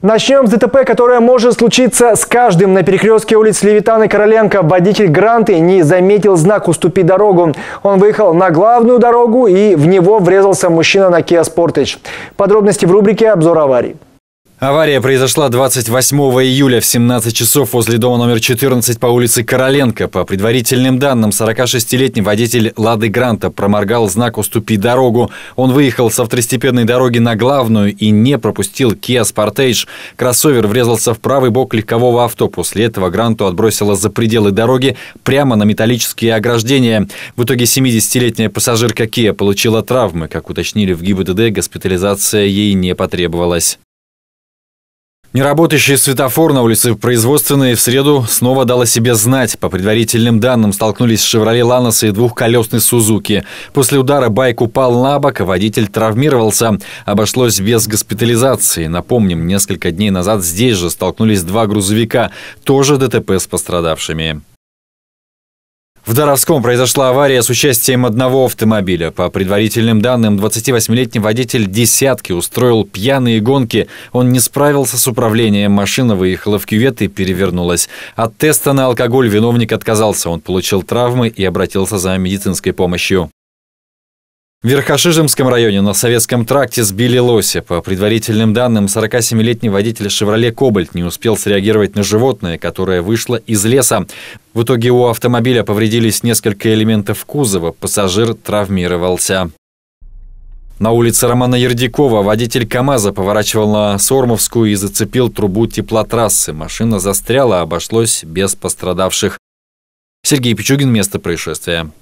Начнем с ДТП, которое может случиться с каждым. На перекрестке улиц Левитана и Короленко водитель Гранты не заметил знак «Уступи дорогу». Он выехал на главную дорогу и в него врезался мужчина на Kia Sportage. Подробности в рубрике «Обзор аварий». Авария произошла 28 июля в 17 часов возле дома номер 14 по улице Короленко. По предварительным данным, 46-летний водитель «Лады Гранта» проморгал знак «Уступи дорогу». Он выехал со второстепенной дороги на главную и не пропустил Kia Sportage. Кроссовер врезался в правый бок легкового авто. После этого Гранту отбросило за пределы дороги прямо на металлические ограждения. В итоге 70-летняя пассажирка Kia получила травмы. Как уточнили в ГИБДД, госпитализация ей не потребовалась. Неработающий светофор на улице Производственной в среду снова дал себе знать. По предварительным данным столкнулись «Шевроле Ланоса» и двухколесный «Сузуки». После удара байк упал на бок, а водитель травмировался. Обошлось без госпитализации. Напомним, несколько дней назад здесь же столкнулись два грузовика, тоже ДТП с пострадавшими. В Доровском произошла авария с участием одного автомобиля. По предварительным данным, 28-летний водитель десятки устроил пьяные гонки. Он не справился с управлением, машина выехала в кювет и перевернулась. От теста на алкоголь виновник отказался. Он получил травмы и обратился за медицинской помощью. В Верхошижемском районе на Советском тракте сбили лося. По предварительным данным, 47-летний водитель «Шевроле Кобальт» не успел среагировать на животное, которое вышло из леса. В итоге у автомобиля повредились несколько элементов кузова, пассажир травмировался. На улице Романа Ердикова водитель КАМАЗа поворачивал на Сормовскую и зацепил трубу теплотрассы. Машина застряла, обошлось без пострадавших. Сергей Пичугин, место происшествия.